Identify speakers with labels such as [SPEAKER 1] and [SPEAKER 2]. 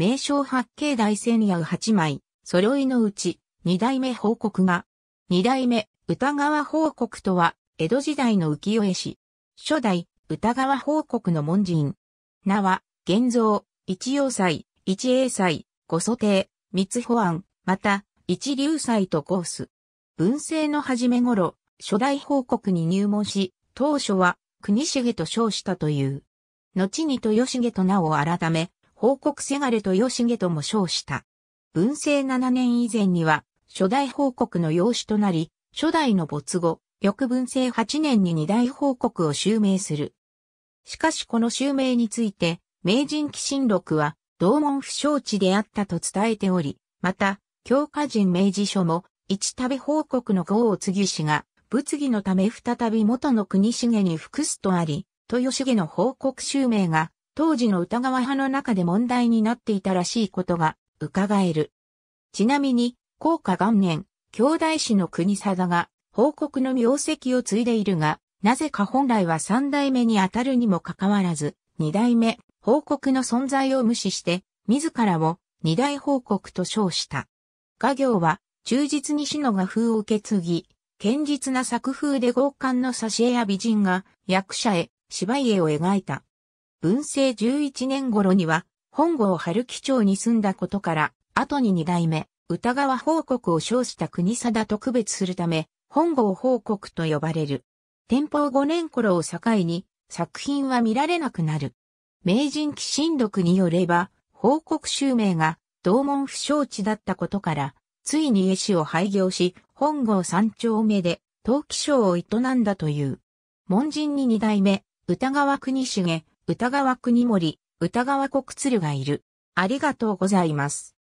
[SPEAKER 1] 名称八
[SPEAKER 2] 景大戦略8枚、揃いのうち、二代目報告が、二代目歌川報告とは、江戸時代の浮世絵師。初代歌川報告の門人。名は、現像、一要塞、一英祭、五祖帝、三保安、また、一流祭とコース。文政の初め頃、初代報告に入門し、当初は、国重と称したという。後に豊重と名を改め、報告せがれと義重とも称した。文政7年以前には、初代報告の用紙となり、初代の没後、翌文政8年に二代報告を襲名する。しかしこの襲名について、名人寄進録は、同門不承知であったと伝えており、また、教科人明治書も、一度報告の号を継ぎ氏が、物議のため再び元の国重に服すとあり、豊重の報告襲名が当時の歌川派の中で問題になっていたらしいことが伺える。ちなみに、高価元年、兄弟子の国定が、報告の名跡を継いでいるが、なぜか本来は三代目にあたるにもかかわらず、二代目、報告の存在を無視して、自らを二代報告と称した。画業は、忠実に死の画風を受け継ぎ、堅実な作風で豪華の挿絵や美人が役者へ芝居絵を描いた。文政11年頃には、本郷春木町に住んだことから、後に二代目、歌川報告を称した国貞と区別するため、本郷報告と呼ばれる。天保五年頃を境に、作品は見られなくなる。名人寄進録によれば、報告襲名が同門不承知だったことから、ついに絵師を廃業し、本郷三丁目で、陶器商を営んだという。門人に二代目、歌川国重、歌川国森、歌川国鶴がいる。ありがとうござい
[SPEAKER 1] ます。